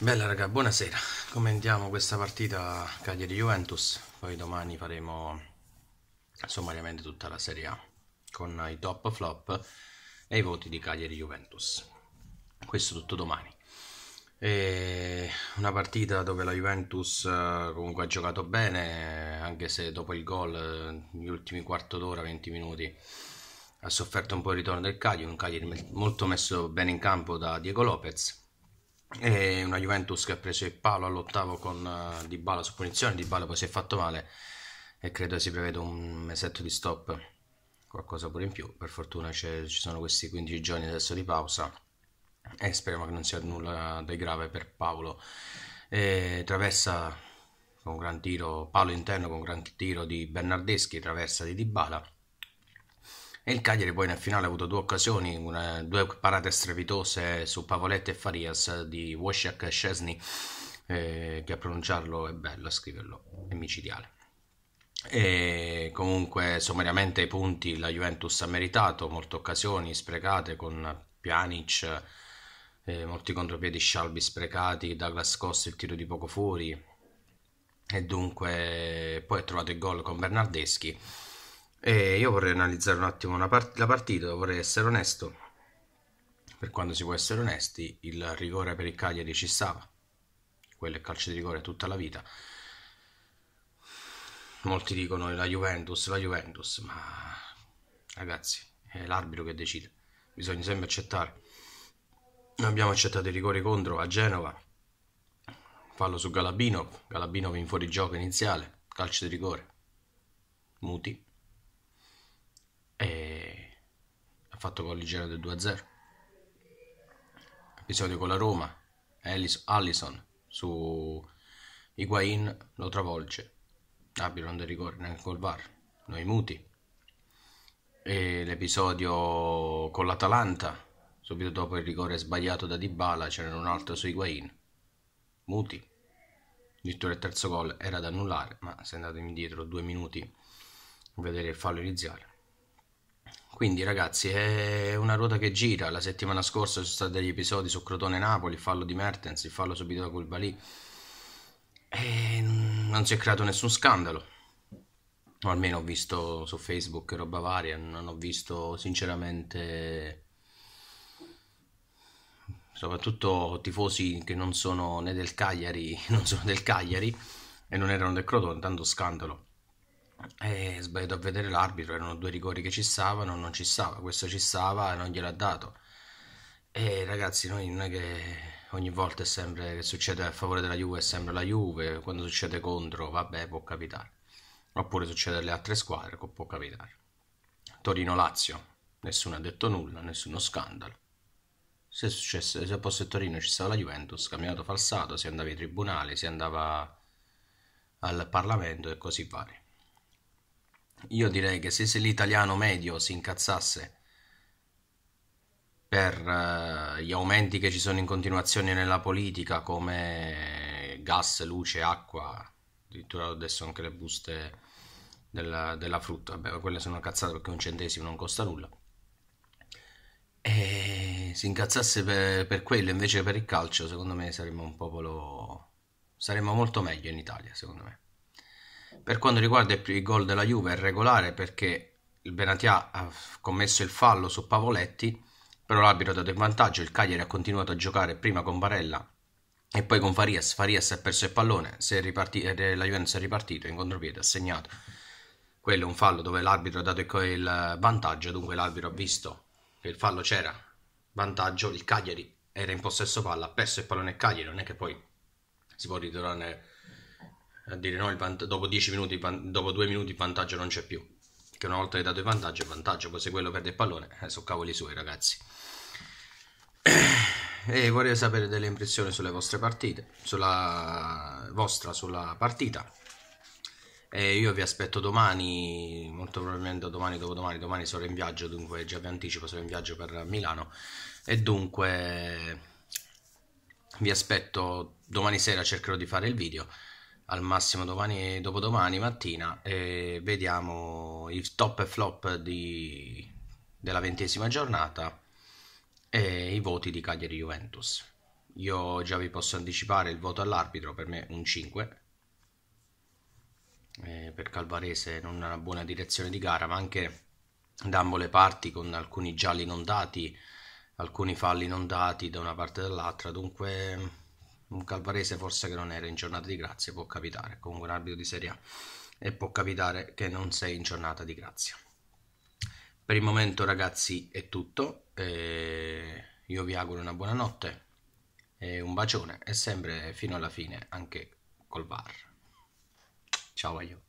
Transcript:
Bella raga, buonasera. Commentiamo questa partita Cagliari-Juventus, poi domani faremo sommariamente tutta la Serie A con i top flop e i voti di Cagliari-Juventus. Questo tutto domani. E una partita dove la Juventus eh, comunque ha giocato bene, anche se dopo il gol, negli eh, ultimi quarto d'ora, 20 minuti, ha sofferto un po' il ritorno del Cagliari, un Cagliari molto messo bene in campo da Diego Lopez e una Juventus che ha preso il palo all'ottavo con uh, Dybala su punizione, Dybala poi si è fatto male e credo si prevede un mesetto di stop, qualcosa pure in più, per fortuna ci sono questi 15 giorni adesso di pausa e speriamo che non sia nulla di grave per Paolo. E traversa con gran tiro, palo interno con gran tiro di Bernardeschi, traversa di Dybala e il Cagliari poi nel finale ha avuto due occasioni, una, due parate strepitose su Pavoletti e Farias di Wojciech e Szczesny, eh, che a pronunciarlo è bello, a scriverlo è micidiale. E comunque sommariamente i punti la Juventus ha meritato, molte occasioni sprecate con Pjanic, eh, molti contropiedi scialbi sprecati, Douglas Costa il tiro di poco fuori e dunque poi ha trovato il gol con Bernardeschi e io vorrei analizzare un attimo part la partita, vorrei essere onesto. Per quando si può essere onesti, il rigore per il Cagliari ci stava. Quello è calcio di rigore tutta la vita. Molti dicono la Juventus, la Juventus, ma ragazzi, è l'arbitro che decide. Bisogna sempre accettare. Noi abbiamo accettato i rigori contro a Genova. Fallo su Galabino, Galabinov in gioco iniziale, calcio di rigore. Muti, e ha fatto gol leggero del 2-0. Episodio con la Roma, Allison su Higuain lo travolge, abbiano del rigore nel col VAR, noi muti. E l'episodio con l'Atalanta, subito dopo il rigore sbagliato da Dybala, c'era un altro su Higuain, muti. Addirittura il terzo gol era da annullare, ma se andate indietro due minuti a vedere il fallo iniziale quindi ragazzi, è una ruota che gira. La settimana scorsa ci sono stati degli episodi su Crotone-Napoli, il fallo di Mertens, il fallo subito da Colbalì. E non si è creato nessun scandalo. O almeno ho visto su Facebook roba varia, non ho visto sinceramente... Soprattutto tifosi che non sono né del Cagliari, non sono del Cagliari e non erano del Crotone, tanto scandalo e sbagliato a vedere l'arbitro, erano due rigori che ci stavano, non ci stava, questo ci stava e non gliel'ha dato. E ragazzi, noi non è che ogni volta è sempre che succede a favore della Juve è sempre la Juve, quando succede contro, vabbè, può capitare. Oppure succede alle altre squadre, può capitare. Torino-Lazio, nessuno ha detto nulla, nessuno scandalo. Se, successe, se fosse Torino ci stava la Juventus, camminato falsato, si andava ai tribunali, si andava al Parlamento e così varie. Io direi che se, se l'italiano medio si incazzasse per uh, gli aumenti che ci sono in continuazione nella politica come gas, luce, acqua, addirittura adesso anche le buste della, della frutta, vabbè quelle sono cazzate perché un centesimo non costa nulla, e si incazzasse per, per quello invece che per il calcio secondo me saremmo un popolo, saremmo molto meglio in Italia secondo me. Per quanto riguarda il gol della Juve è regolare perché il Benatia ha commesso il fallo su Pavoletti, però l'arbitro ha dato il vantaggio, il Cagliari ha continuato a giocare prima con Barella e poi con Farias, Farias ha perso il pallone, ripartito, eh, la Juventus è ripartita in contropiede, ha segnato. Quello è un fallo dove l'arbitro ha dato il vantaggio, dunque l'arbitro ha visto che il fallo c'era, vantaggio, il Cagliari era in possesso palla, ha perso il pallone il Cagliari, non è che poi si può ritornare a dire no, vant- dopo 10 minuti, van- dopo 2 minuti il vantaggio non c'è più. Che una volta hai dato il vantaggio, il vantaggio, poi se quello perde il pallone, eh, sono cavoli suoi ragazzi. E vorrei sapere delle impressioni sulle vostre partite, sulla vostra, sulla partita. E io vi aspetto domani, molto probabilmente domani, dopodomani, domani sarò in viaggio, dunque già vi anticipo, sarò in viaggio per Milano. E dunque vi aspetto domani sera, cercherò di fare il video al massimo domani e dopodomani mattina e vediamo il top e flop di, della ventesima giornata e i voti di Cagliari Juventus. Io già vi posso anticipare il voto all'arbitro, per me un 5. Eh, per Calvarese non è una buona direzione di gara, ma anche da ambo le parti con alcuni gialli non dati, alcuni falli non dati da una parte e dall'altra, dunque un Calvarese forse che non era in giornata di grazia può capitare, comunque un arbitro di Serie A e può capitare che non sei in giornata di grazia. Per il momento ragazzi è tutto, eh, io vi auguro una buona notte, eh, un bacione e sempre fino alla fine anche col VAR. Ciao aiuto